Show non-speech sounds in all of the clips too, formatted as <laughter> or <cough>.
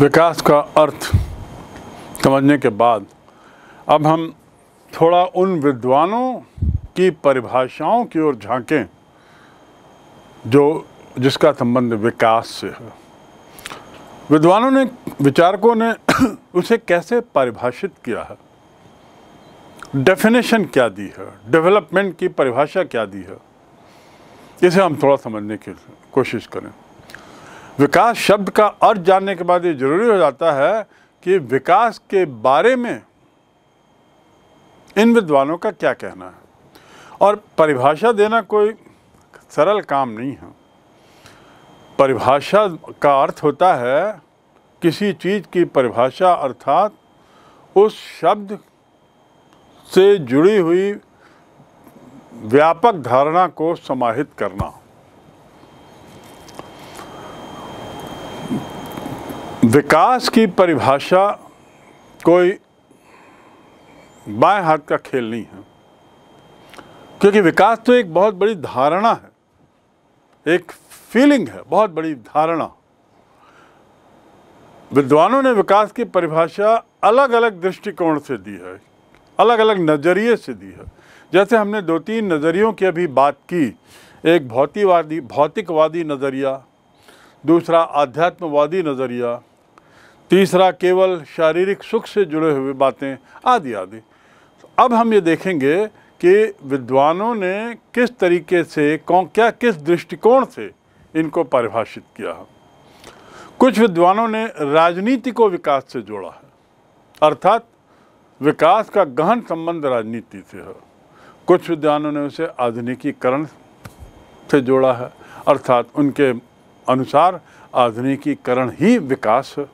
विकास का अर्थ समझने के बाद अब हम थोड़ा उन विद्वानों की परिभाषाओं की ओर झांकें जो जिसका संबंध विकास से है विद्वानों ने विचारकों ने <coughs> उसे कैसे परिभाषित किया है डेफिनेशन क्या दी है डेवलपमेंट की परिभाषा क्या दी है इसे हम थोड़ा समझने की कोशिश करें विकास शब्द का अर्थ जानने के बाद ये जरूरी हो जाता है कि विकास के बारे में इन विद्वानों का क्या कहना है और परिभाषा देना कोई सरल काम नहीं है परिभाषा का अर्थ होता है किसी चीज़ की परिभाषा अर्थात उस शब्द से जुड़ी हुई व्यापक धारणा को समाहित करना विकास की परिभाषा कोई बाएं हाथ का खेल नहीं है क्योंकि विकास तो एक बहुत बड़ी धारणा है एक फीलिंग है बहुत बड़ी धारणा विद्वानों ने विकास की परिभाषा अलग अलग दृष्टिकोण से दी है अलग अलग नज़रिए से दी है जैसे हमने दो तीन नज़रियों की अभी बात की एक भौतिकवादी भौतिकवादी नज़रिया दूसरा आध्यात्मवादी नज़रिया तीसरा केवल शारीरिक सुख से जुड़े हुए बातें आदि आदि तो अब हम ये देखेंगे कि विद्वानों ने किस तरीके से कौन क्या किस दृष्टिकोण से इनको परिभाषित किया है कुछ विद्वानों ने राजनीति को विकास से जोड़ा है अर्थात विकास का गहन संबंध राजनीति से है कुछ विद्वानों ने उसे आधुनिकीकरण से जोड़ा है अर्थात उनके अनुसार आधुनिकीकरण ही विकास है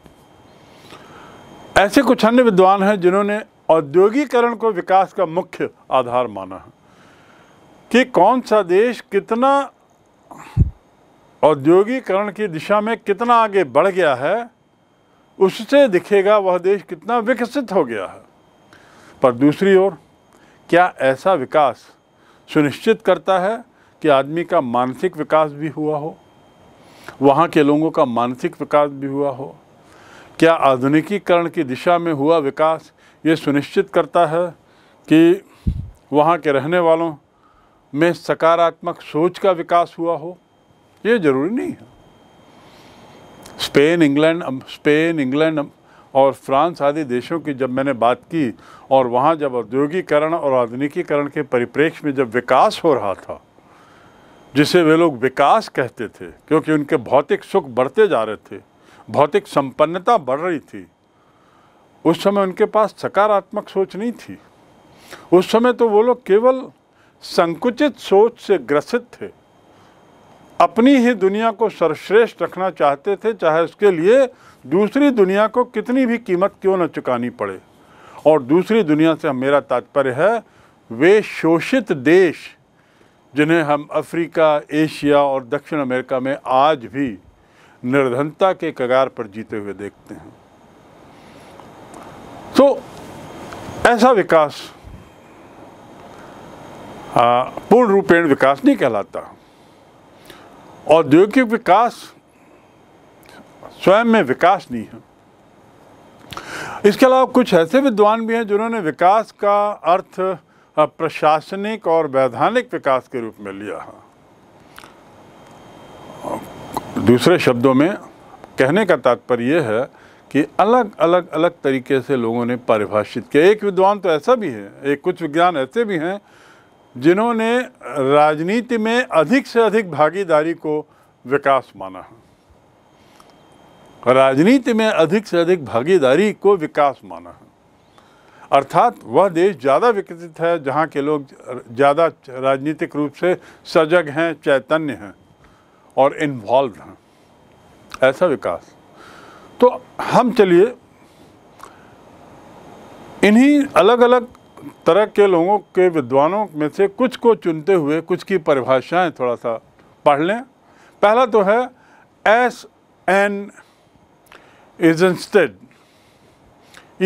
ऐसे कुछ अन्य विद्वान हैं जिन्होंने औद्योगिकरण को विकास का मुख्य आधार माना है कि कौन सा देश कितना औद्योगिकरण की दिशा में कितना आगे बढ़ गया है उससे दिखेगा वह देश कितना विकसित हो गया है पर दूसरी ओर क्या ऐसा विकास सुनिश्चित करता है कि आदमी का मानसिक विकास भी हुआ हो वहाँ के लोगों का मानसिक विकास भी हुआ हो क्या आधुनिकीकरण की दिशा में हुआ विकास ये सुनिश्चित करता है कि वहाँ के रहने वालों में सकारात्मक सोच का विकास हुआ हो ये ज़रूरी नहीं है स्पेन इंग्लैंड स्पेन इंग्लैंड और फ्रांस आदि देशों की जब मैंने बात की और वहाँ जब औद्योगिकरण और आधुनिकीकरण के परिप्रेक्ष्य में जब विकास हो रहा था जिसे वे लोग विकास कहते थे क्योंकि उनके भौतिक सुख बढ़ते जा रहे थे भौतिक संपन्नता बढ़ रही थी उस समय उनके पास सकारात्मक सोच नहीं थी उस समय तो वो लोग केवल संकुचित सोच से ग्रसित थे अपनी ही दुनिया को सर्वश्रेष्ठ रखना चाहते थे चाहे उसके लिए दूसरी दुनिया को कितनी भी कीमत क्यों न चुकानी पड़े और दूसरी दुनिया से मेरा तात्पर्य है वे शोषित देश जिन्हें हम अफ्रीका एशिया और दक्षिण अमेरिका में आज भी निर्धनता के कगार पर जीते हुए देखते हैं तो ऐसा विकास पूर्ण रूपेण विकास नहीं कहलाता औद्योगिक विकास स्वयं में विकास नहीं है इसके अलावा कुछ ऐसे विद्वान भी हैं जिन्होंने विकास का अर्थ प्रशासनिक और वैधानिक विकास के रूप में लिया है दूसरे शब्दों में कहने का तात्पर्य यह है कि अलग अलग अलग तरीके से लोगों ने परिभाषित किया एक विद्वान तो ऐसा भी है एक कुछ विज्ञान ऐसे भी हैं जिन्होंने राजनीति में अधिक से अधिक भागीदारी को विकास माना है राजनीति में अधिक से अधिक भागीदारी को विकास माना है अर्थात वह देश ज़्यादा विकसित है जहाँ के लोग ज़्यादा राजनीतिक रूप से सजग हैं चैतन्य हैं और इन्वॉल्व हैं ऐसा विकास तो हम चलिए इन्हीं अलग अलग तरह के लोगों के विद्वानों में से कुछ को चुनते हुए कुछ की परिभाषाएं थोड़ा सा पढ़ लें पहला तो है S N Eisenstadt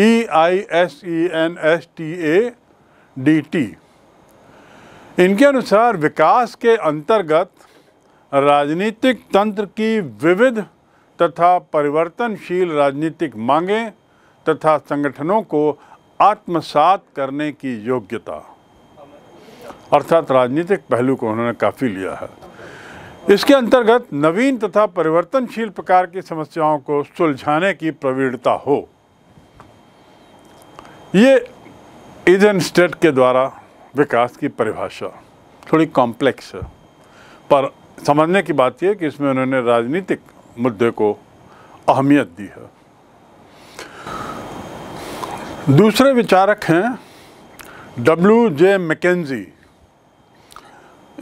E I S E N S T A D T इनके अनुसार विकास के अंतर्गत राजनीतिक तंत्र की विविध तथा परिवर्तनशील राजनीतिक मांगें तथा संगठनों को आत्मसात करने की योग्यता अर्थात राजनीतिक पहलू को उन्होंने काफ़ी लिया है इसके अंतर्गत नवीन तथा परिवर्तनशील प्रकार की समस्याओं को सुलझाने की प्रवीणता हो ये स्टेट के द्वारा विकास की परिभाषा थोड़ी कॉम्प्लेक्स है पर समझने की बात यह कि इसमें उन्होंने राजनीतिक मुद्दे को अहमियत दी है दूसरे विचारक हैं डब्ल्यू जे मैकेजी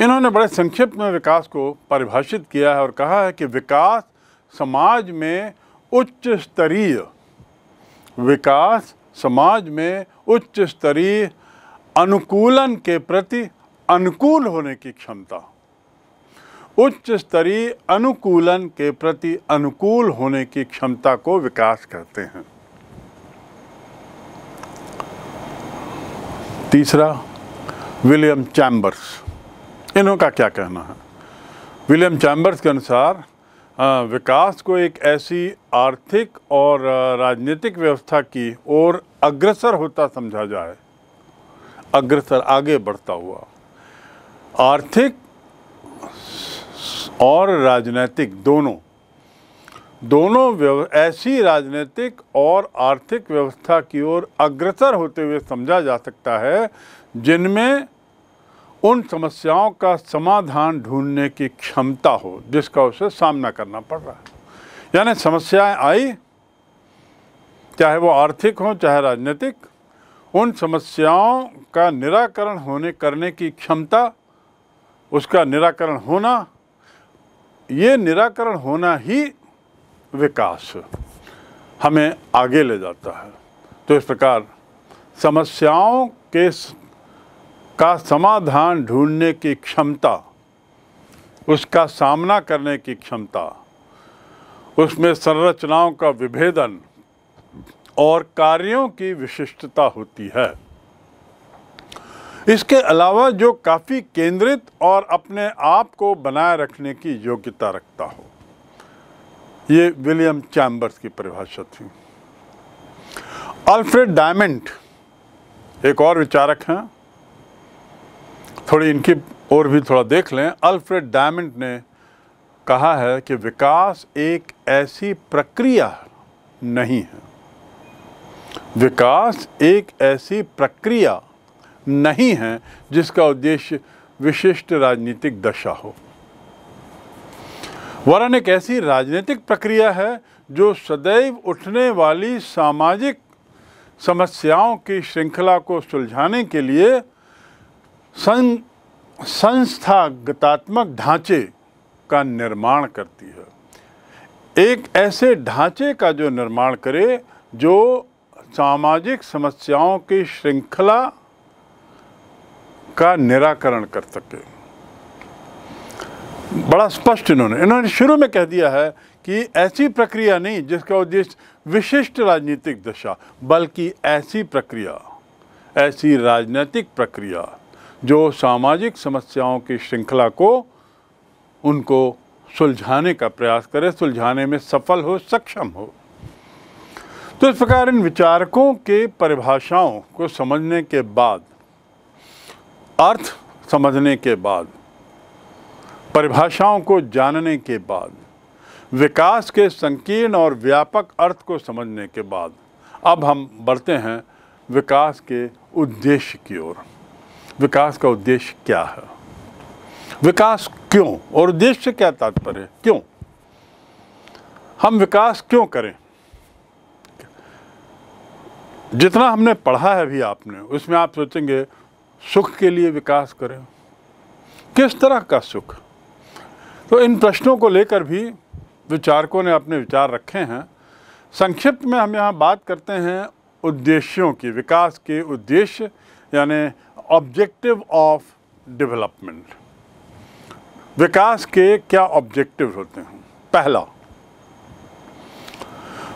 इन्होंने बड़े संक्षिप्त में विकास को परिभाषित किया है और कहा है कि विकास समाज में उच्च स्तरीय विकास समाज में उच्च स्तरीय अनुकूलन के प्रति अनुकूल होने की क्षमता उच्च स्तरीय अनुकूलन के प्रति अनुकूल होने की क्षमता को विकास करते हैं तीसरा विलियम चैम्बर्स इन्हों का क्या कहना है विलियम चैम्बर्स के अनुसार विकास को एक ऐसी आर्थिक और राजनीतिक व्यवस्था की ओर अग्रसर होता समझा जाए अग्रसर आगे बढ़ता हुआ आर्थिक और राजनीतिक दोनों दोनों ऐसी राजनीतिक और आर्थिक व्यवस्था की ओर अग्रसर होते हुए समझा जा सकता है जिनमें उन समस्याओं का समाधान ढूंढने की क्षमता हो जिसका उसे सामना करना पड़ रहा है यानी समस्याएं आई चाहे वो आर्थिक हों चाहे राजनीतिक उन समस्याओं का निराकरण होने करने की क्षमता उसका निराकरण होना ये निराकरण होना ही विकास हमें आगे ले जाता है तो इस प्रकार समस्याओं के का समाधान ढूंढने की क्षमता उसका सामना करने की क्षमता उसमें संरचनाओं का विभेदन और कार्यों की विशिष्टता होती है इसके अलावा जो काफ़ी केंद्रित और अपने आप को बनाए रखने की योग्यता रखता हो ये विलियम चैम्बर्स की परिभाषा थी अल्फ्रेड डायमंड एक और विचारक हैं थोड़ी इनकी और भी थोड़ा देख लें अल्फ्रेड डायमंड ने कहा है कि विकास एक ऐसी प्रक्रिया नहीं है विकास एक ऐसी प्रक्रिया नहीं है जिसका उद्देश्य विशिष्ट राजनीतिक दशा हो वरण एक ऐसी राजनीतिक प्रक्रिया है जो सदैव उठने वाली सामाजिक समस्याओं की श्रृंखला को सुलझाने के लिए सं, संस्थागतात्मक ढांचे का निर्माण करती है एक ऐसे ढांचे का जो निर्माण करे जो सामाजिक समस्याओं की श्रृंखला का निराकरण कर सके बड़ा स्पष्ट इन्होंने इन्होंने शुरू में कह दिया है कि ऐसी प्रक्रिया नहीं जिसका उद्देश्य विशिष्ट राजनीतिक दशा बल्कि ऐसी प्रक्रिया ऐसी राजनीतिक प्रक्रिया जो सामाजिक समस्याओं की श्रृंखला को उनको सुलझाने का प्रयास करे सुलझाने में सफल हो सक्षम हो तो इस प्रकार इन विचारकों के परिभाषाओं को समझने के बाद अर्थ समझने के बाद परिभाषाओं को जानने के बाद विकास के संकीर्ण और व्यापक अर्थ को समझने के बाद अब हम बढ़ते हैं विकास के उद्देश्य की ओर विकास का उद्देश्य क्या है विकास क्यों और उद्देश्य क्या तात्पर्य क्यों हम विकास क्यों करें जितना हमने पढ़ा है अभी आपने उसमें आप सोचेंगे सुख के लिए विकास करें किस तरह का सुख तो इन प्रश्नों को लेकर भी विचारकों ने अपने विचार रखे हैं संक्षिप्त में हम यहाँ बात करते हैं उद्देश्यों की विकास के उद्देश्य यानी ऑब्जेक्टिव ऑफ डेवलपमेंट विकास के क्या ऑब्जेक्टिव होते हैं पहला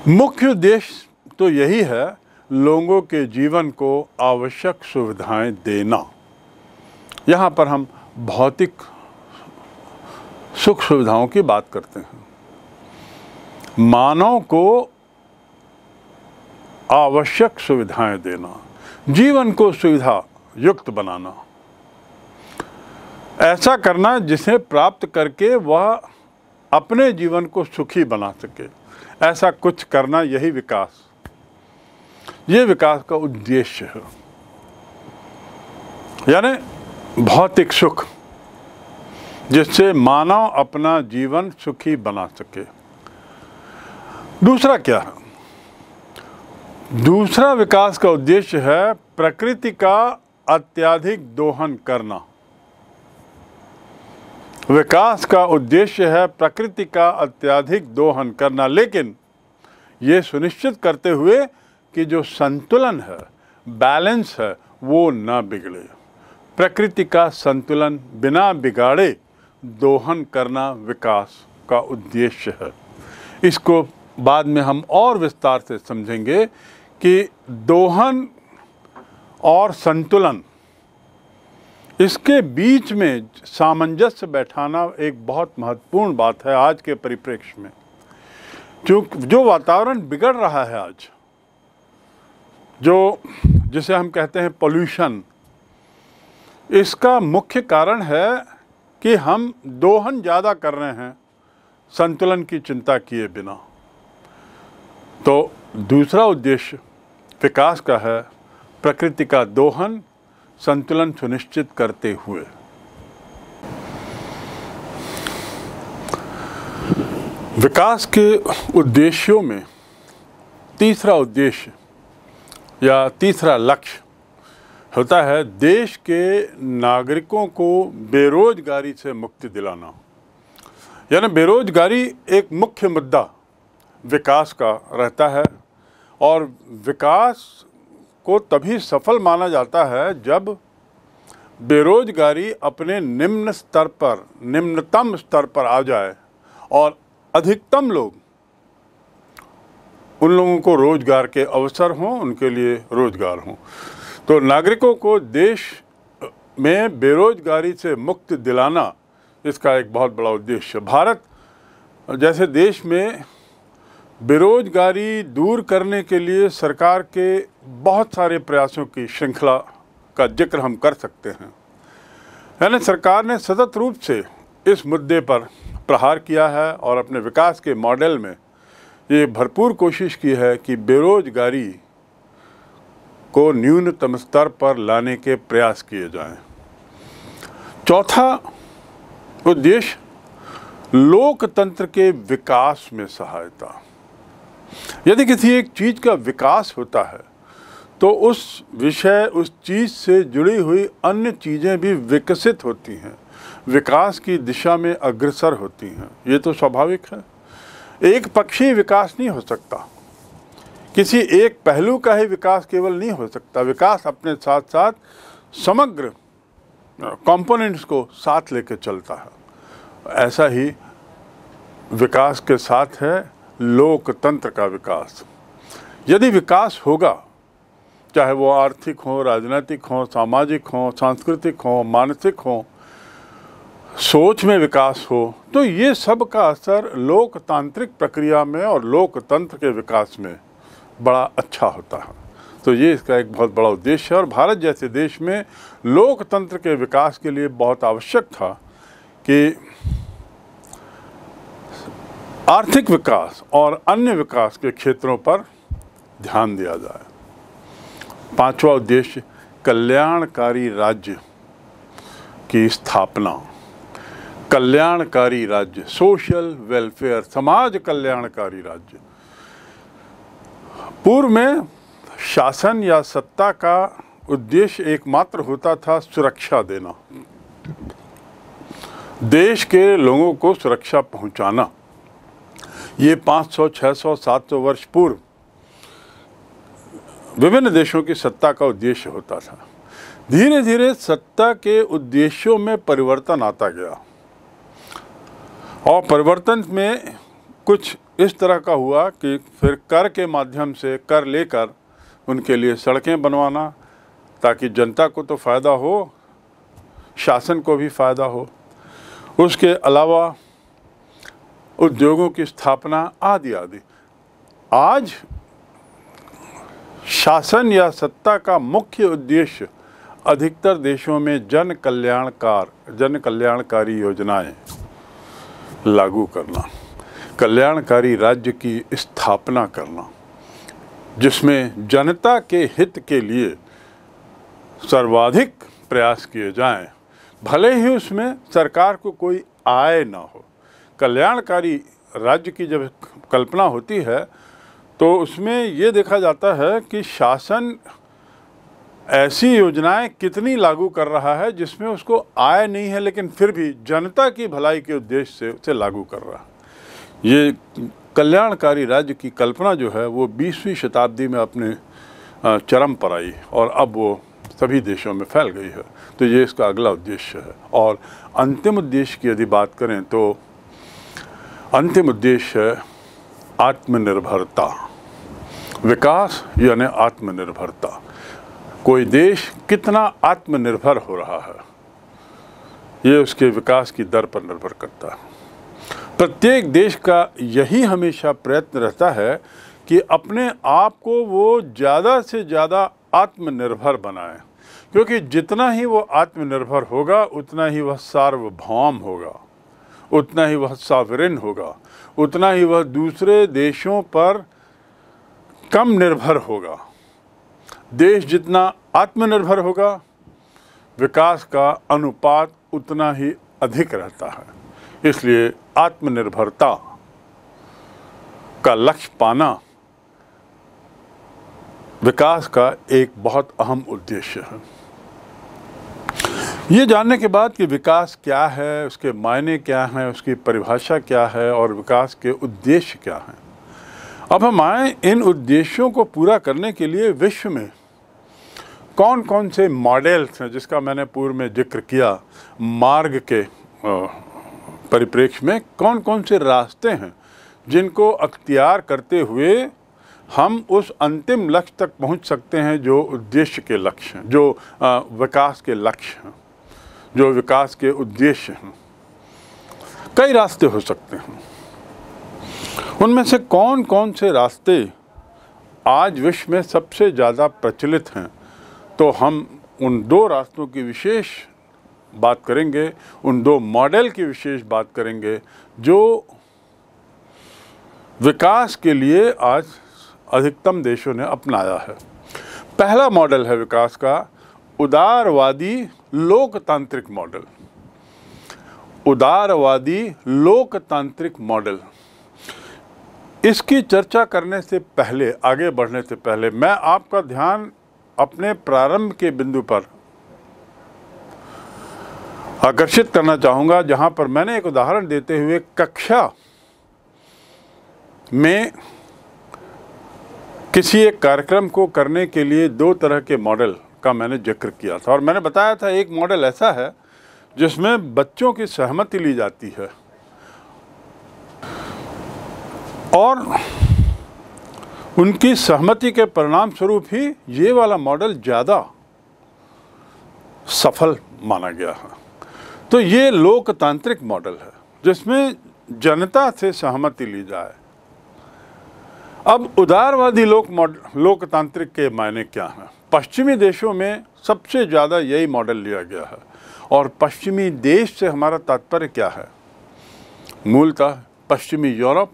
मुख्य उद्देश्य तो यही है लोगों के जीवन को आवश्यक सुविधाएं देना यहाँ पर हम भौतिक सुख सुविधाओं की बात करते हैं मानव को आवश्यक सुविधाएं देना जीवन को सुविधा युक्त बनाना ऐसा करना जिसे प्राप्त करके वह अपने जीवन को सुखी बना सके ऐसा कुछ करना यही विकास ये विकास का उद्देश्य है यानी भौतिक सुख जिससे मानव अपना जीवन सुखी बना सके दूसरा क्या है दूसरा विकास का उद्देश्य है प्रकृति का अत्याधिक दोहन करना विकास का उद्देश्य है प्रकृति का अत्याधिक दोहन करना लेकिन ये सुनिश्चित करते हुए कि जो संतुलन है बैलेंस है वो ना बिगड़े प्रकृति का संतुलन बिना बिगाड़े दोहन करना विकास का उद्देश्य है इसको बाद में हम और विस्तार से समझेंगे कि दोहन और संतुलन इसके बीच में सामंजस्य बैठाना एक बहुत महत्वपूर्ण बात है आज के परिप्रेक्ष्य में जो जो वातावरण बिगड़ रहा है आज जो जिसे हम कहते हैं पोल्यूशन इसका मुख्य कारण है कि हम दोहन ज़्यादा कर रहे हैं संतुलन की चिंता किए बिना तो दूसरा उद्देश्य विकास का है प्रकृति का दोहन संतुलन सुनिश्चित करते हुए विकास के उद्देश्यों में तीसरा उद्देश्य या तीसरा लक्ष्य होता है देश के नागरिकों को बेरोजगारी से मुक्ति दिलाना यानी बेरोजगारी एक मुख्य मुद्दा विकास का रहता है और विकास को तभी सफल माना जाता है जब बेरोजगारी अपने निम्न स्तर पर निम्नतम स्तर पर आ जाए और अधिकतम लोग उन लोगों को रोज़गार के अवसर हों उनके लिए रोज़गार हों तो नागरिकों को देश में बेरोजगारी से मुक्त दिलाना इसका एक बहुत बड़ा उद्देश्य भारत जैसे देश में बेरोजगारी दूर करने के लिए सरकार के बहुत सारे प्रयासों की श्रृंखला का जिक्र हम कर सकते हैं यानी सरकार ने सतत रूप से इस मुद्दे पर प्रहार किया है और अपने विकास के मॉडल में ये भरपूर कोशिश की है कि बेरोजगारी को न्यूनतम स्तर पर लाने के प्रयास किए जाएं। चौथा उद्देश्य लोकतंत्र के विकास में सहायता यदि किसी एक चीज़ का विकास होता है तो उस विषय उस चीज़ से जुड़ी हुई अन्य चीज़ें भी विकसित होती हैं विकास की दिशा में अग्रसर होती हैं ये तो स्वाभाविक है एक पक्षी विकास नहीं हो सकता किसी एक पहलू का ही विकास केवल नहीं हो सकता विकास अपने साथ साथ समग्र कंपोनेंट्स को साथ लेकर चलता है ऐसा ही विकास के साथ है लोकतंत्र का विकास यदि विकास होगा चाहे वो आर्थिक हो राजनीतिक हो सामाजिक हो सांस्कृतिक हो मानसिक हो सोच में विकास हो तो ये सब का असर लोकतांत्रिक प्रक्रिया में और लोकतंत्र के विकास में बड़ा अच्छा होता है तो ये इसका एक बहुत बड़ा उद्देश्य है और भारत जैसे देश में लोकतंत्र के विकास के लिए बहुत आवश्यक था कि आर्थिक विकास और अन्य विकास के क्षेत्रों पर ध्यान दिया जाए पांचवा उद्देश्य कल्याणकारी राज्य की स्थापना कल्याणकारी राज्य सोशल वेलफेयर समाज कल्याणकारी राज्य पूर्व में शासन या सत्ता का उद्देश्य एकमात्र होता था सुरक्षा देना देश के लोगों को सुरक्षा पहुंचाना ये 500, 600, 700 वर्ष पूर्व विभिन्न देशों की सत्ता का उद्देश्य होता था धीरे धीरे सत्ता के उद्देश्यों में परिवर्तन आता गया और परिवर्तन में कुछ इस तरह का हुआ कि फिर कर के माध्यम से कर लेकर उनके लिए सड़कें बनवाना ताकि जनता को तो फ़ायदा हो शासन को भी फ़ायदा हो उसके अलावा उद्योगों की स्थापना आदि आदि आज शासन या सत्ता का मुख्य उद्देश्य अधिकतर देशों में जन कल्याणकार जन कल्याणकारी योजनाएं लागू करना कल्याणकारी राज्य की स्थापना करना जिसमें जनता के हित के लिए सर्वाधिक प्रयास किए जाएं भले ही उसमें सरकार को कोई आय ना हो कल्याणकारी राज्य की जब कल्पना होती है तो उसमें ये देखा जाता है कि शासन ऐसी योजनाएं कितनी लागू कर रहा है जिसमें उसको आय नहीं है लेकिन फिर भी जनता की भलाई के उद्देश्य से उसे लागू कर रहा ये कल्याणकारी राज्य की कल्पना जो है वो 20वीं शताब्दी में अपने चरम पर आई और अब वो सभी देशों में फैल गई है तो ये इसका अगला उद्देश्य है और अंतिम उद्देश्य की यदि बात करें तो अंतिम उद्देश्य है आत्मनिर्भरता विकास यानी आत्मनिर्भरता कोई देश कितना आत्मनिर्भर हो रहा है ये उसके विकास की दर पर निर्भर करता है प्रत्येक देश का यही हमेशा प्रयत्न रहता है कि अपने आप को वो ज़्यादा से ज़्यादा आत्मनिर्भर बनाए क्योंकि जितना ही वो आत्मनिर्भर होगा उतना ही वह सार्वभौम होगा उतना ही वह सावरिन होगा उतना ही वह दूसरे देशों पर कम निर्भर होगा देश जितना आत्मनिर्भर होगा विकास का अनुपात उतना ही अधिक रहता है इसलिए आत्मनिर्भरता का लक्ष्य पाना विकास का एक बहुत अहम उद्देश्य है ये जानने के बाद कि विकास क्या है उसके मायने क्या हैं उसकी परिभाषा क्या है और विकास के उद्देश्य क्या हैं अब हम आए इन उद्देश्यों को पूरा करने के लिए विश्व में कौन कौन से मॉडल्स हैं जिसका मैंने पूर्व में जिक्र किया मार्ग के परिप्रेक्ष्य में कौन कौन से रास्ते हैं जिनको अख्तियार करते हुए हम उस अंतिम लक्ष्य तक पहुंच सकते हैं जो उद्देश्य के लक्ष्य हैं जो विकास के लक्ष्य हैं जो विकास के उद्देश्य हैं कई रास्ते हो सकते हैं उनमें से कौन कौन से रास्ते आज विश्व में सबसे ज़्यादा प्रचलित हैं तो हम उन दो रास्तों की विशेष बात करेंगे उन दो मॉडल की विशेष बात करेंगे जो विकास के लिए आज अधिकतम देशों ने अपनाया है पहला मॉडल है विकास का उदारवादी लोकतांत्रिक मॉडल उदारवादी लोकतांत्रिक मॉडल इसकी चर्चा करने से पहले आगे बढ़ने से पहले मैं आपका ध्यान अपने प्रारंभ के बिंदु पर आकर्षित करना चाहूँगा जहाँ पर मैंने एक उदाहरण देते हुए कक्षा में किसी एक कार्यक्रम को करने के लिए दो तरह के मॉडल का मैंने जिक्र किया था और मैंने बताया था एक मॉडल ऐसा है जिसमें बच्चों की सहमति ली जाती है और उनकी सहमति के परिणाम स्वरूप ही ये वाला मॉडल ज़्यादा सफल माना गया है तो ये लोकतांत्रिक मॉडल है जिसमें जनता से सहमति ली जाए अब उदारवादी लोक लोकतांत्रिक के मायने क्या हैं पश्चिमी देशों में सबसे ज़्यादा यही मॉडल लिया गया है और पश्चिमी देश से हमारा तात्पर्य क्या है मूलतः पश्चिमी यूरोप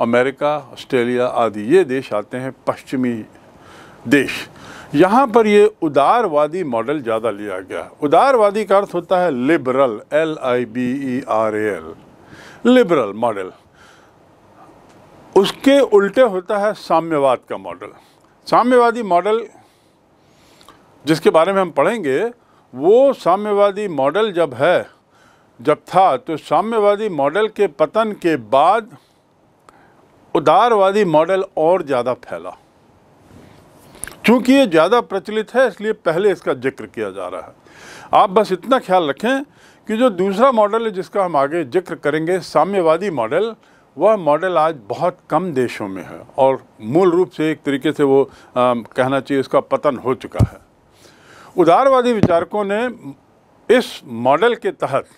अमेरिका ऑस्ट्रेलिया आदि ये देश आते हैं पश्चिमी देश यहाँ पर ये उदारवादी मॉडल ज़्यादा लिया गया उदारवादी का अर्थ होता है liberal L I B E R A L liberal model उसके उल्टे होता है साम्यवाद का मॉडल साम्यवादी मॉडल जिसके बारे में हम पढ़ेंगे वो साम्यवादी मॉडल जब है जब था तो साम्यवादी मॉडल के पतन के बाद उदारवादी मॉडल और ज़्यादा फैला चूंकि ये ज़्यादा प्रचलित है इसलिए पहले इसका जिक्र किया जा रहा है आप बस इतना ख्याल रखें कि जो दूसरा मॉडल है जिसका हम आगे जिक्र करेंगे साम्यवादी मॉडल वह मॉडल आज बहुत कम देशों में है और मूल रूप से एक तरीके से वो आ, कहना चाहिए उसका पतन हो चुका है उदारवादी विचारकों ने इस मॉडल के तहत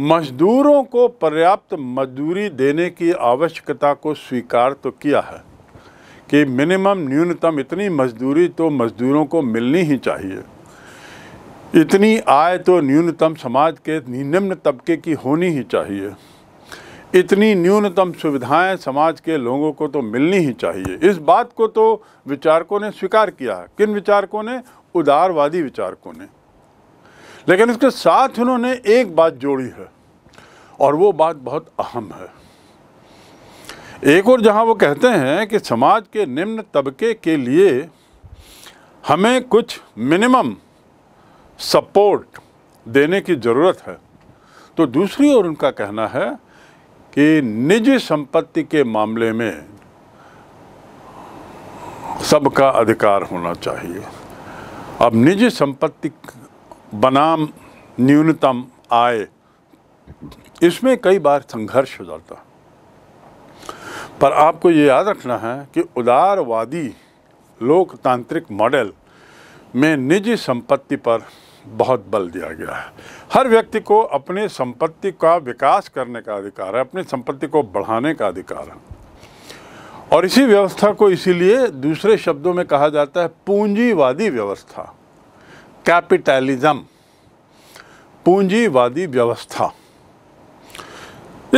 मजदूरों को पर्याप्त मजदूरी देने की आवश्यकता को स्वीकार तो किया है कि मिनिमम न्यूनतम इतनी मजदूरी तो मजदूरों को मिलनी ही चाहिए इतनी आय तो न्यूनतम समाज के निम्न तबके की होनी ही चाहिए इतनी न्यूनतम सुविधाएं समाज के लोगों को तो मिलनी ही चाहिए इस बात को तो विचारकों ने स्वीकार किया किन विचारकों ने उदारवादी विचारकों ने लेकिन इसके साथ उन्होंने एक बात जोड़ी है और वो बात बहुत अहम है एक और जहां वो कहते हैं कि समाज के निम्न तबके के लिए हमें कुछ मिनिमम सपोर्ट देने की ज़रूरत है तो दूसरी ओर उनका कहना है कि निजी संपत्ति के मामले में सबका अधिकार होना चाहिए अब निजी संपत्ति बनाम न्यूनतम आय इसमें कई बार संघर्ष हो जाता पर आपको ये याद रखना है कि उदारवादी लोकतांत्रिक मॉडल में निजी संपत्ति पर बहुत बल दिया गया है हर व्यक्ति को अपने संपत्ति का विकास करने का अधिकार है अपनी संपत्ति को बढ़ाने का अधिकार है और इसी व्यवस्था को इसीलिए दूसरे शब्दों में कहा जाता है पूंजीवादी व्यवस्था कैपिटलिज्म पूंजीवादी व्यवस्था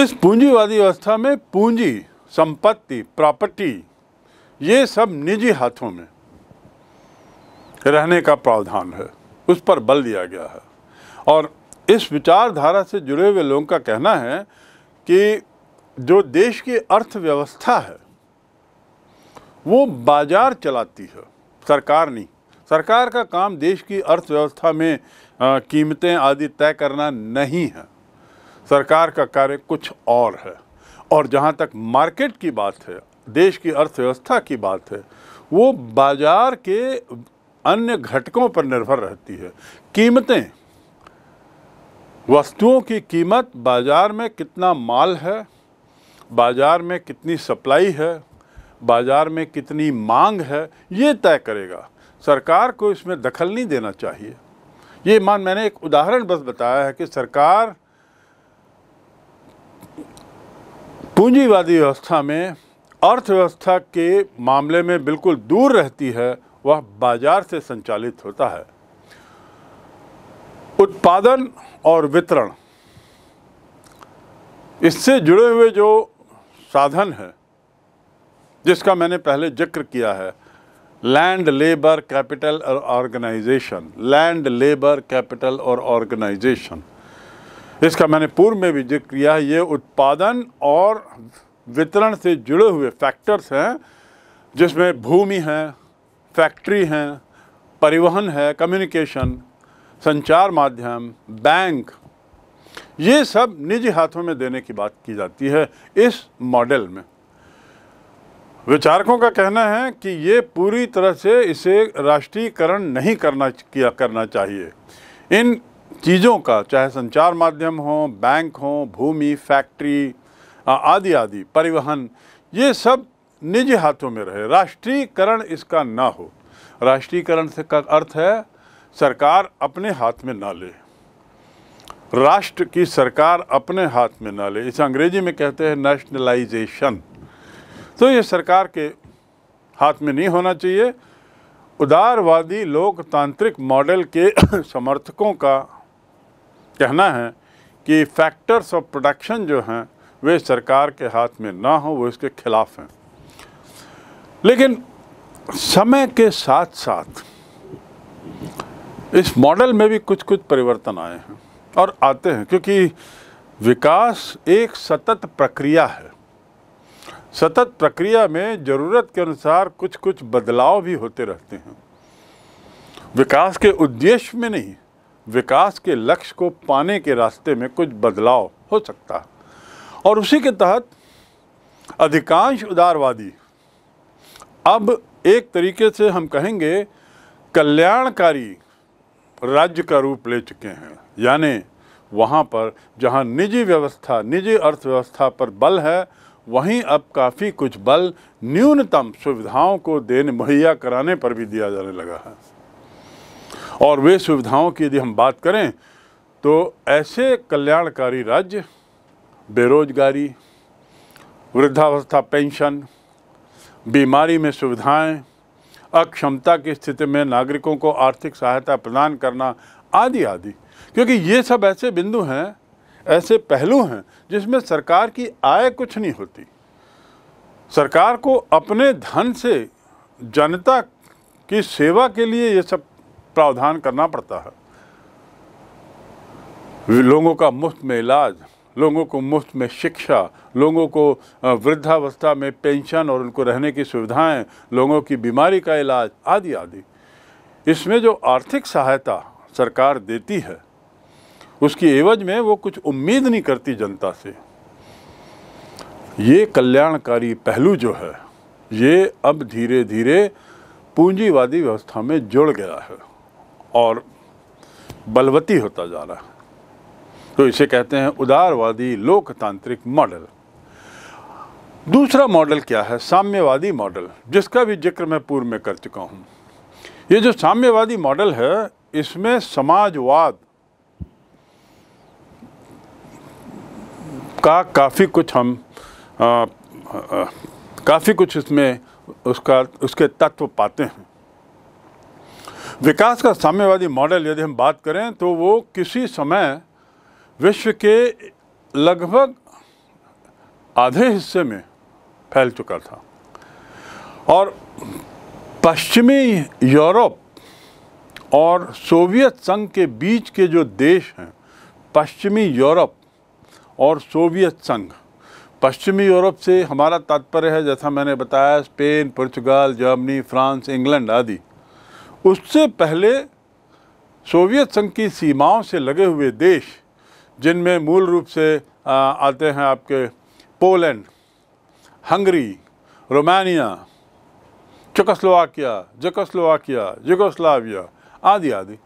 इस पूंजीवादी व्यवस्था में पूंजी संपत्ति प्रॉपर्टी ये सब निजी हाथों में रहने का प्रावधान है उस पर बल दिया गया है और इस विचारधारा से जुड़े हुए लोगों का कहना है कि जो देश की अर्थव्यवस्था है वो बाजार चलाती है सरकार नहीं सरकार का काम देश की अर्थव्यवस्था में कीमतें आदि तय करना नहीं है सरकार का कार्य कुछ और है और जहाँ तक मार्केट की बात है देश की अर्थव्यवस्था की बात है वो बाजार के अन्य घटकों पर निर्भर रहती है कीमतें वस्तुओं की कीमत बाज़ार में कितना माल है बाज़ार में कितनी सप्लाई है बाज़ार में कितनी मांग है ये तय करेगा सरकार को इसमें दखल नहीं देना चाहिए ये मान मैंने एक उदाहरण बस बताया है कि सरकार पूंजीवादी व्यवस्था में अर्थव्यवस्था के मामले में बिल्कुल दूर रहती है वह बाजार से संचालित होता है उत्पादन और वितरण इससे जुड़े हुए जो साधन है जिसका मैंने पहले जिक्र किया है लैंड लेबर कैपिटल और ऑर्गेनाइजेशन लैंड लेबर कैपिटल और ऑर्गेनाइजेशन इसका मैंने पूर्व में भी जिक्र किया है ये उत्पादन और वितरण से जुड़े हुए फैक्टर्स हैं जिसमें भूमि है फैक्ट्री हैं परिवहन है कम्युनिकेशन संचार माध्यम बैंक ये सब निजी हाथों में देने की बात की जाती है इस मॉडल में विचारकों का कहना है कि ये पूरी तरह से इसे राष्ट्रीयकरण नहीं करना किया करना चाहिए इन चीज़ों का चाहे संचार माध्यम हो बैंक हो भूमि फैक्ट्री आदि आदि परिवहन ये सब निजी हाथों में रहे राष्ट्रीयकरण इसका ना हो राष्ट्रीयकरण से का अर्थ है सरकार अपने हाथ में ना ले राष्ट्र की सरकार अपने हाथ में ना ले इसे अंग्रेजी में कहते हैं नेशनलाइजेशन तो ये सरकार के हाथ में नहीं होना चाहिए उदारवादी लोकतांत्रिक मॉडल के <coughs> समर्थकों का कहना है कि फैक्टर्स ऑफ प्रोडक्शन जो हैं वे सरकार के हाथ में ना हो वो इसके खिलाफ हैं लेकिन समय के साथ साथ इस मॉडल में भी कुछ कुछ परिवर्तन आए हैं और आते हैं क्योंकि विकास एक सतत प्रक्रिया है सतत प्रक्रिया में ज़रूरत के अनुसार कुछ कुछ बदलाव भी होते रहते हैं विकास के उद्देश्य में नहीं विकास के लक्ष्य को पाने के रास्ते में कुछ बदलाव हो सकता है और उसी के तहत अधिकांश उदारवादी अब एक तरीके से हम कहेंगे कल्याणकारी राज्य का रूप ले चुके हैं यानी वहाँ पर जहाँ निजी व्यवस्था निजी अर्थव्यवस्था पर बल है वहीं अब काफ़ी कुछ बल न्यूनतम सुविधाओं को देने मुहैया कराने पर भी दिया जाने लगा है और वे सुविधाओं की यदि हम बात करें तो ऐसे कल्याणकारी राज्य बेरोजगारी वृद्धावस्था पेंशन बीमारी में सुविधाएं, अक्षमता की स्थिति में नागरिकों को आर्थिक सहायता प्रदान करना आदि आदि क्योंकि ये सब ऐसे बिंदु हैं ऐसे पहलू हैं जिसमें सरकार की आय कुछ नहीं होती सरकार को अपने धन से जनता की सेवा के लिए ये सब प्रावधान करना पड़ता है लोगों का मुफ्त में इलाज लोगों को मुफ्त में शिक्षा लोगों को वृद्धावस्था में पेंशन और उनको रहने की सुविधाएं लोगों की बीमारी का इलाज आदि आदि इसमें जो आर्थिक सहायता सरकार देती है उसकी एवज में वो कुछ उम्मीद नहीं करती जनता से ये कल्याणकारी पहलू जो है ये अब धीरे धीरे पूंजीवादी व्यवस्था में जुड़ गया है और बलवती होता जा रहा है तो इसे कहते हैं उदारवादी लोकतांत्रिक मॉडल दूसरा मॉडल क्या है साम्यवादी मॉडल जिसका भी जिक्र मैं पूर्व में कर चुका हूँ ये जो साम्यवादी मॉडल है इसमें समाजवाद का काफ़ी कुछ हम काफ़ी कुछ इसमें उसका उसके तत्व पाते हैं विकास का साम्यवादी मॉडल यदि हम बात करें तो वो किसी समय विश्व के लगभग आधे हिस्से में फैल चुका था और पश्चिमी यूरोप और सोवियत संघ के बीच के जो देश हैं पश्चिमी यूरोप और सोवियत संघ पश्चिमी यूरोप से हमारा तात्पर्य है जैसा मैंने बताया Spain Portugal Germany France England आदि उससे पहले सोवियत संघ की सीमाओं से लगे हुए देश जिनमें मूल रूप से आते हैं आपके Poland Hungary Romania Czechoslovakia Czechoslovakia Yugoslavia आदि आदि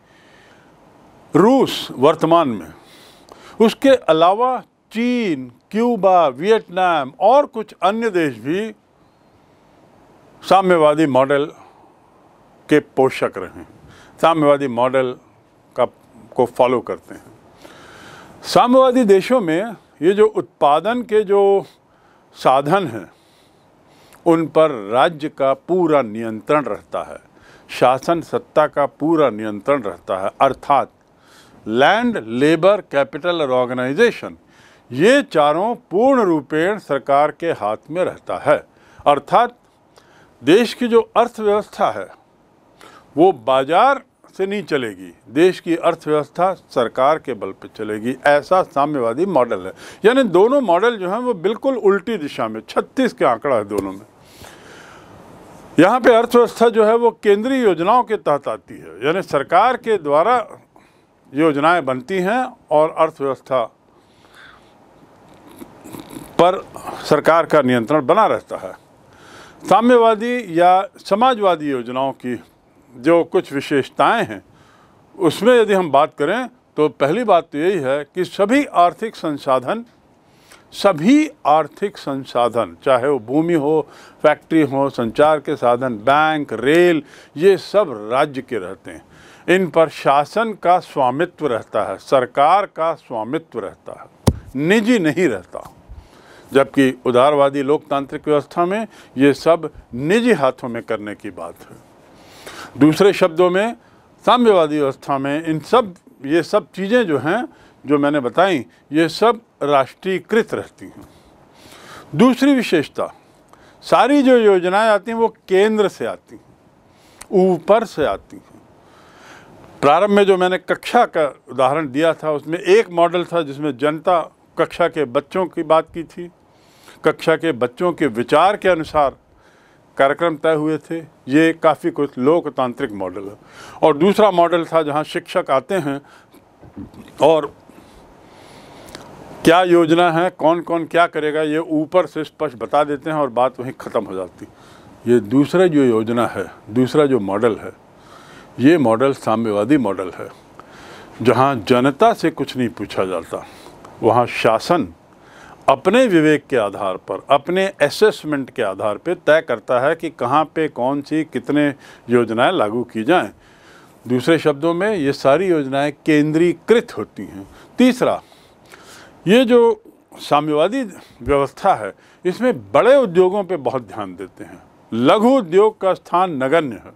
रूस वर्तमान में उसके अलावा चीन क्यूबा वियतनाम और कुछ अन्य देश भी साम्यवादी मॉडल के पोषक रहे साम्यवादी मॉडल का को फॉलो करते हैं साम्यवादी देशों में ये जो उत्पादन के जो साधन हैं उन पर राज्य का पूरा नियंत्रण रहता है शासन सत्ता का पूरा नियंत्रण रहता है अर्थात लैंड लेबर कैपिटल और ऑर्गेनाइजेशन ये चारों पूर्ण रूपेण सरकार के हाथ में रहता है अर्थात देश की जो अर्थव्यवस्था है वो बाजार से नहीं चलेगी देश की अर्थव्यवस्था सरकार के बल पर चलेगी ऐसा साम्यवादी मॉडल है यानी दोनों मॉडल जो हैं वो बिल्कुल उल्टी दिशा में छत्तीस के आंकड़ा है दोनों में यहाँ पे अर्थव्यवस्था जो है वो केंद्रीय योजनाओं के तहत आती है यानी सरकार के द्वारा योजनाएं बनती हैं और अर्थव्यवस्था पर सरकार का नियंत्रण बना रहता है साम्यवादी या समाजवादी योजनाओं की जो कुछ विशेषताएं हैं उसमें यदि हम बात करें तो पहली बात तो यही है कि सभी आर्थिक संसाधन सभी आर्थिक संसाधन चाहे वो भूमि हो फैक्ट्री हो संचार के साधन बैंक रेल ये सब राज्य के रहते हैं इन पर शासन का स्वामित्व रहता है सरकार का स्वामित्व रहता है निजी नहीं रहता जबकि उदारवादी लोकतांत्रिक व्यवस्था में ये सब निजी हाथों में करने की बात है दूसरे शब्दों में साम्यवादी व्यवस्था में इन सब ये सब चीज़ें जो हैं जो मैंने बताई ये सब राष्ट्रीयकृत रहती हैं दूसरी विशेषता सारी जो योजनाएं आती हैं वो केंद्र से आती हैं ऊपर से आती हैं प्रारंभ में जो मैंने कक्षा का उदाहरण दिया था उसमें एक मॉडल था जिसमें जनता कक्षा के बच्चों की बात की थी कक्षा के बच्चों के विचार के अनुसार कार्यक्रम तय हुए थे ये काफ़ी कुछ लोकतांत्रिक मॉडल है और दूसरा मॉडल था जहाँ शिक्षक आते हैं और क्या योजना है कौन कौन क्या करेगा ये ऊपर से स्पष्ट बता देते हैं और बात वहीं ख़त्म हो जाती ये दूसरा जो योजना है दूसरा जो मॉडल है ये मॉडल साम्यवादी मॉडल है जहाँ जनता से कुछ नहीं पूछा जाता वहाँ शासन अपने विवेक के आधार पर अपने असेसमेंट के आधार पर तय करता है कि कहाँ पे कौन सी कितने योजनाएं लागू की जाएं। दूसरे शब्दों में ये सारी योजनाएं केंद्रीकृत होती हैं तीसरा ये जो साम्यवादी व्यवस्था है इसमें बड़े उद्योगों पे बहुत ध्यान देते हैं लघु उद्योग का स्थान नगण्य है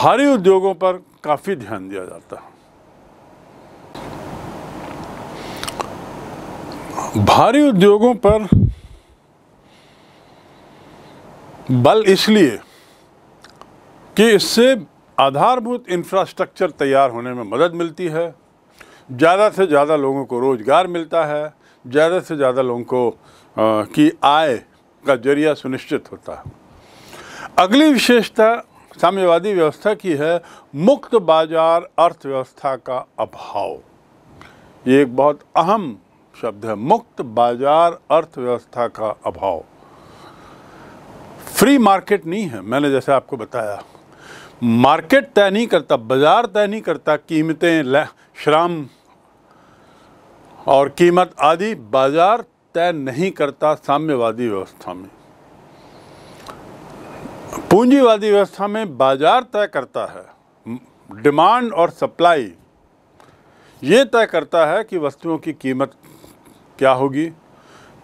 भारी उद्योगों पर काफ़ी ध्यान दिया जाता है भारी उद्योगों पर बल इसलिए कि इससे आधारभूत इंफ्रास्ट्रक्चर तैयार होने में मदद मिलती है ज़्यादा से ज़्यादा लोगों को रोज़गार मिलता है ज़्यादा से ज़्यादा लोगों को आ, की आय का जरिया सुनिश्चित होता है अगली विशेषता साम्यवादी व्यवस्था की है मुक्त बाजार अर्थव्यवस्था का अभाव ये एक बहुत अहम शब्द है मुक्त बाजार अर्थव्यवस्था का अभाव फ्री मार्केट नहीं है मैंने जैसे आपको बताया मार्केट तय नहीं करता बाजार तय नहीं करता कीमतें श्रम और कीमत आदि बाजार तय नहीं करता साम्यवादी व्यवस्था में पूंजीवादी व्यवस्था में बाजार तय करता है डिमांड और सप्लाई ये तय करता है कि वस्तुओं की कीमत क्या होगी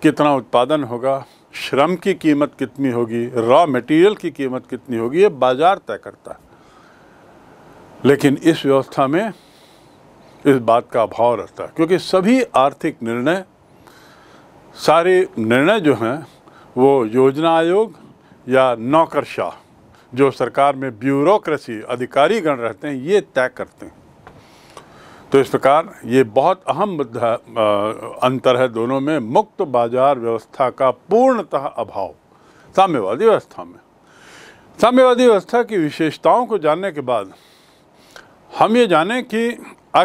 कितना उत्पादन होगा श्रम की कीमत कितनी होगी रॉ मटेरियल की कीमत कितनी होगी ये बाज़ार तय करता है लेकिन इस व्यवस्था में इस बात का अभाव रहता है क्योंकि सभी आर्थिक निर्णय सारे निर्णय जो हैं वो योजना आयोग या नौकरशाह जो सरकार में ब्यूरोक्रेसी अधिकारी गण रहते हैं ये तय करते हैं तो इस प्रकार ये बहुत अहम अंतर है दोनों में मुक्त बाजार व्यवस्था का पूर्णतः अभाव साम्यवादी व्यवस्था में साम्यवादी व्यवस्था की विशेषताओं को जानने के बाद हम ये जाने कि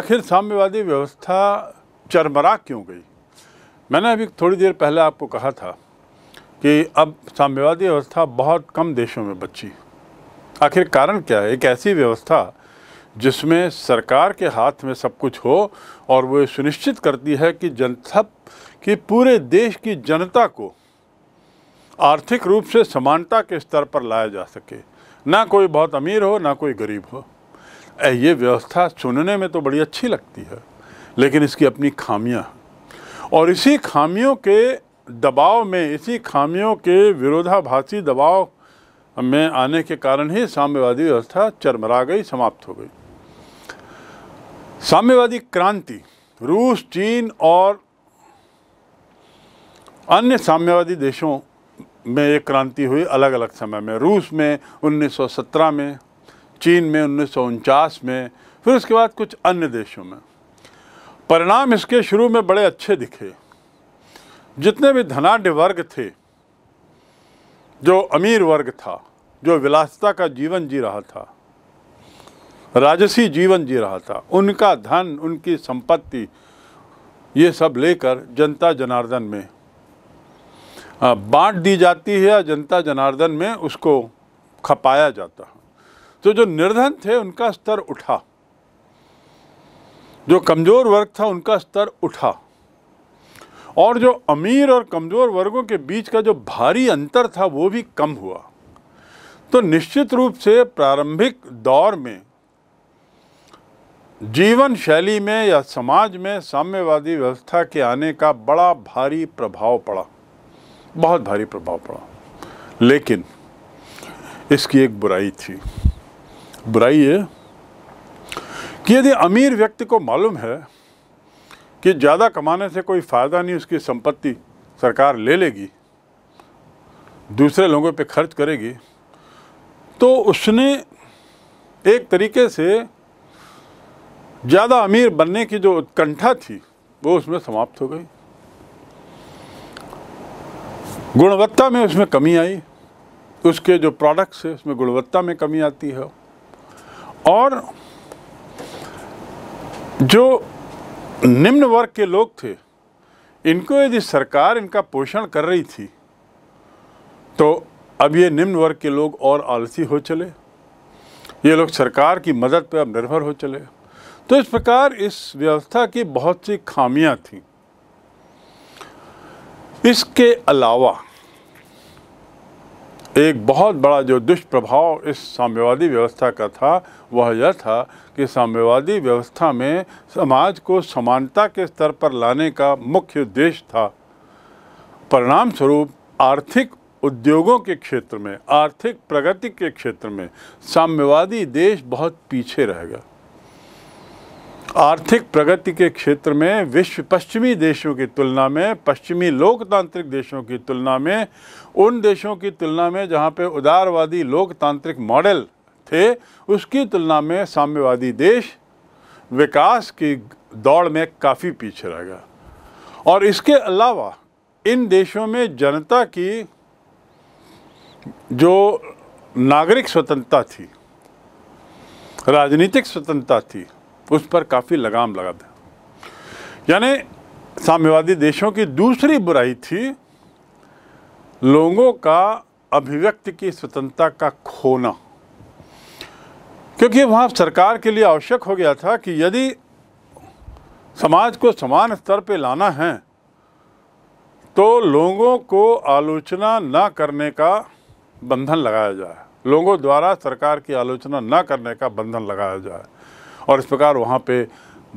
आखिर साम्यवादी व्यवस्था चरमरा क्यों गई मैंने अभी थोड़ी देर पहले आपको कहा था कि अब साम्यवादी व्यवस्था बहुत कम देशों में बची आखिर कारण क्या है एक ऐसी व्यवस्था जिसमें सरकार के हाथ में सब कुछ हो और वो सुनिश्चित करती है कि जन सब कि पूरे देश की जनता को आर्थिक रूप से समानता के स्तर पर लाया जा सके ना कोई बहुत अमीर हो ना कोई गरीब हो ये व्यवस्था सुनने में तो बड़ी अच्छी लगती है लेकिन इसकी अपनी खामियां और इसी खामियों के दबाव में इसी खामियों के विरोधाभासी दबाव में आने के कारण ही साम्यवादी व्यवस्था चरमरा गई समाप्त हो गई साम्यवादी क्रांति रूस चीन और अन्य साम्यवादी देशों में ये क्रांति हुई अलग अलग समय में रूस में 1917 में चीन में उन्नीस में फिर उसके बाद कुछ अन्य देशों में परिणाम इसके शुरू में बड़े अच्छे दिखे जितने भी धनाढ़ वर्ग थे जो अमीर वर्ग था जो विलासता का जीवन जी रहा था राजसी जीवन जी रहा था उनका धन उनकी संपत्ति ये सब लेकर जनता जनार्दन में बांट दी जाती है या जनता जनार्दन में उसको खपाया जाता है तो जो निर्धन थे उनका स्तर उठा जो कमज़ोर वर्ग था उनका स्तर उठा और जो अमीर और कमज़ोर वर्गों के बीच का जो भारी अंतर था वो भी कम हुआ तो निश्चित रूप से प्रारंभिक दौर में जीवन शैली में या समाज में साम्यवादी व्यवस्था के आने का बड़ा भारी प्रभाव पड़ा बहुत भारी प्रभाव पड़ा लेकिन इसकी एक बुराई थी बुराई ये कि यदि अमीर व्यक्ति को मालूम है कि ज़्यादा कमाने से कोई फ़ायदा नहीं उसकी संपत्ति सरकार ले लेगी दूसरे लोगों पे खर्च करेगी तो उसने एक तरीके से ज़्यादा अमीर बनने की जो उत्कंठा थी वो उसमें समाप्त हो गई गुणवत्ता में उसमें कमी आई उसके जो प्रोडक्ट्स है उसमें गुणवत्ता में कमी आती है और जो निम्न वर्ग के लोग थे इनको यदि सरकार इनका पोषण कर रही थी तो अब ये निम्न वर्ग के लोग और आलसी हो चले ये लोग सरकार की मदद पर अब निर्भर हो चले तो इस प्रकार इस व्यवस्था की बहुत सी खामियां थीं इसके अलावा एक बहुत बड़ा जो दुष्प्रभाव इस साम्यवादी व्यवस्था का था वह यह था कि साम्यवादी व्यवस्था में समाज को समानता के स्तर पर लाने का मुख्य उद्देश्य था परिणाम स्वरूप आर्थिक उद्योगों के क्षेत्र में आर्थिक प्रगति के क्षेत्र में साम्यवादी देश बहुत पीछे रहेगा आर्थिक प्रगति के क्षेत्र में विश्व पश्चिमी देशों की तुलना में पश्चिमी लोकतांत्रिक देशों की तुलना में उन देशों की तुलना में जहाँ पे उदारवादी लोकतांत्रिक मॉडल थे उसकी तुलना में साम्यवादी देश विकास की दौड़ में काफ़ी पीछे रह गया और इसके अलावा इन देशों में जनता की जो नागरिक स्वतंत्रता थी राजनीतिक स्वतंत्रता थी उस पर काफ़ी लगाम लगा था यानी साम्यवादी देशों की दूसरी बुराई थी लोगों का अभिव्यक्ति की स्वतंत्रता का खोना क्योंकि वहाँ सरकार के लिए आवश्यक हो गया था कि यदि समाज को समान स्तर पर लाना है तो लोगों को आलोचना न करने का बंधन लगाया जाए लोगों द्वारा सरकार की आलोचना न करने का बंधन लगाया जाए और इस प्रकार वहाँ पे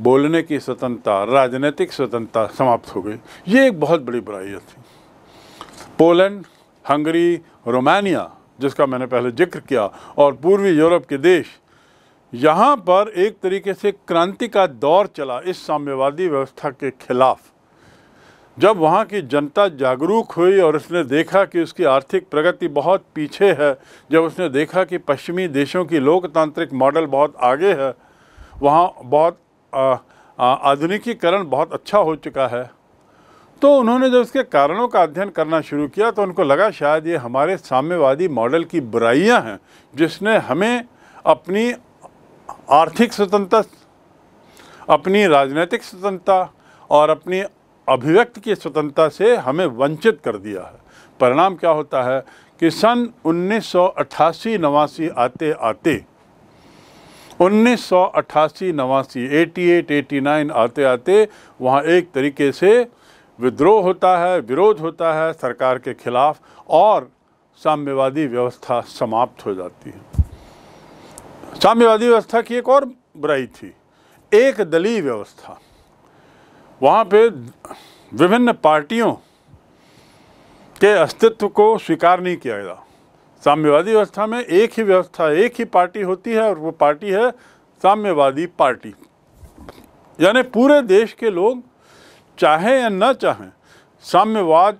बोलने की स्वतंत्रता राजनीतिक स्वतंत्रता समाप्त हो गई ये एक बहुत बड़ी बुराई थी पोलैंड हंगरी रोमानिया जिसका मैंने पहले जिक्र किया और पूर्वी यूरोप के देश यहाँ पर एक तरीके से क्रांति का दौर चला इस साम्यवादी व्यवस्था के खिलाफ जब वहाँ की जनता जागरूक हुई और उसने देखा कि उसकी आर्थिक प्रगति बहुत पीछे है जब उसने देखा कि पश्चिमी देशों की लोकतांत्रिक मॉडल बहुत आगे है वहाँ बहुत आधुनिकीकरण बहुत अच्छा हो चुका है तो उन्होंने जब इसके कारणों का अध्ययन करना शुरू किया तो उनको लगा शायद ये हमारे साम्यवादी मॉडल की बुराइयां हैं जिसने हमें अपनी आर्थिक स्वतंत्रता अपनी राजनीतिक स्वतंत्रता और अपनी अभिव्यक्ति की स्वतंत्रता से हमें वंचित कर दिया है परिणाम क्या होता है कि सन उन्नीस सौ आते आते उन्नीस सौ अट्ठासी नवासी एटी एट एटी नाइन आते आते वहाँ एक तरीके से विद्रोह होता है विरोध होता है सरकार के खिलाफ और साम्यवादी व्यवस्था समाप्त हो जाती है साम्यवादी व्यवस्था की एक और बुराई थी एक दलीय व्यवस्था वहाँ पे विभिन्न पार्टियों के अस्तित्व को स्वीकार नहीं किया गया साम्यवादी व्यवस्था में एक ही व्यवस्था एक ही पार्टी होती है और वो पार्टी है साम्यवादी पार्टी यानी पूरे देश के लोग चाहें या न चाहें साम्यवाद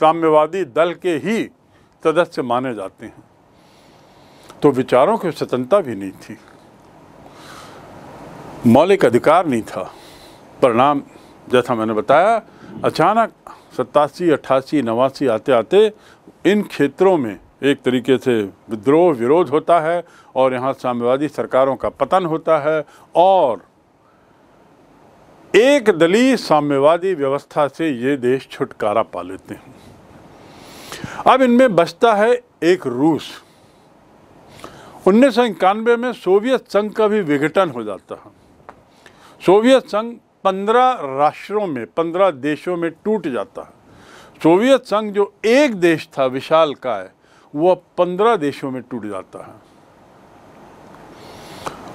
साम्यवादी दल के ही सदस्य माने जाते हैं तो विचारों की स्वतंत्रता भी नहीं थी मौलिक अधिकार नहीं था परिणाम जैसा मैंने बताया अचानक सतासी अट्ठासी नवासी आते आते इन क्षेत्रों में एक तरीके से विद्रोह विरोध होता है और यहाँ साम्यवादी सरकारों का पतन होता है और एक दलीय साम्यवादी व्यवस्था से ये देश छुटकारा पा लेते हैं अब इनमें बचता है एक रूस उन्नीस में सोवियत संघ का भी विघटन हो जाता है सोवियत संघ पंद्रह राष्ट्रों में पंद्रह देशों में टूट जाता है सोवियत संघ जो एक देश था विशाल का है वो अब पंद्रह देशों में टूट जाता है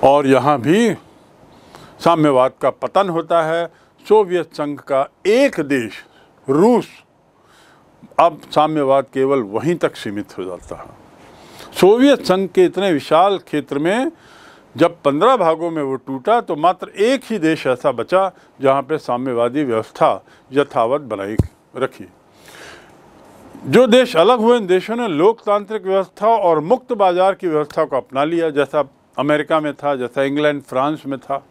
और यहाँ भी साम्यवाद का पतन होता है सोवियत संघ का एक देश रूस अब साम्यवाद केवल वहीं तक सीमित हो जाता है सोवियत संघ के इतने विशाल क्षेत्र में जब पंद्रह भागों में वो टूटा तो मात्र एक ही देश ऐसा बचा जहाँ पे साम्यवादी व्यवस्था यथावत बनाई रखी जो देश अलग हुए इन देशों ने लोकतांत्रिक व्यवस्था और मुक्त बाजार की व्यवस्था को अपना लिया जैसा अमेरिका में था जैसा इंग्लैंड फ्रांस में था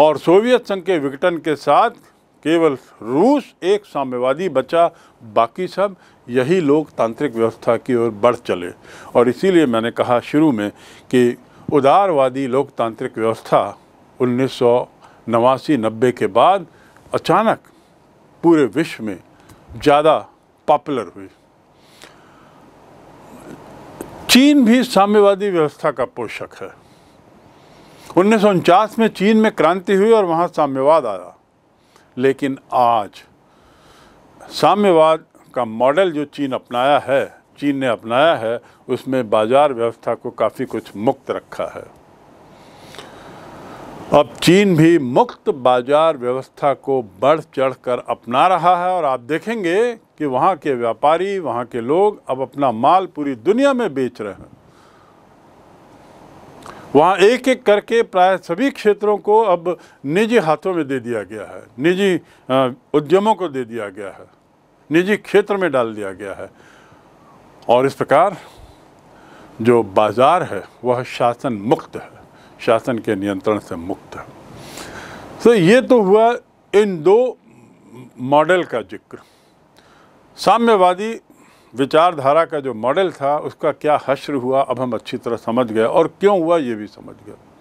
और सोवियत संघ के विघटन के साथ केवल रूस एक साम्यवादी बचा बाकी सब यही लोकतांत्रिक व्यवस्था की ओर बढ़ चले और इसीलिए मैंने कहा शुरू में कि उदारवादी लोकतांत्रिक व्यवस्था उन्नीस सौ नवासी नब्बे के बाद अचानक पूरे विश्व में ज़्यादा पॉपुलर हुई चीन भी साम्यवादी व्यवस्था का पोषक है उन्नीस में चीन में क्रांति हुई और वहाँ साम्यवाद आया लेकिन आज साम्यवाद का मॉडल जो चीन अपनाया है चीन ने अपनाया है उसमें बाज़ार व्यवस्था को काफ़ी कुछ मुक्त रखा है अब चीन भी मुक्त बाजार व्यवस्था को बढ़ चढ़ कर अपना रहा है और आप देखेंगे कि वहाँ के व्यापारी वहाँ के लोग अब अपना माल पूरी दुनिया में बेच रहे हैं वहाँ एक एक करके प्राय सभी क्षेत्रों को अब निजी हाथों में दे दिया गया है निजी उद्यमों को दे दिया गया है निजी क्षेत्र में डाल दिया गया है और इस प्रकार जो बाज़ार है वह शासन मुक्त है शासन के नियंत्रण से मुक्त है तो ये तो हुआ इन दो मॉडल का जिक्र साम्यवादी विचारधारा का जो मॉडल था उसका क्या हश्र हुआ अब हम अच्छी तरह समझ गए और क्यों हुआ ये भी समझ गए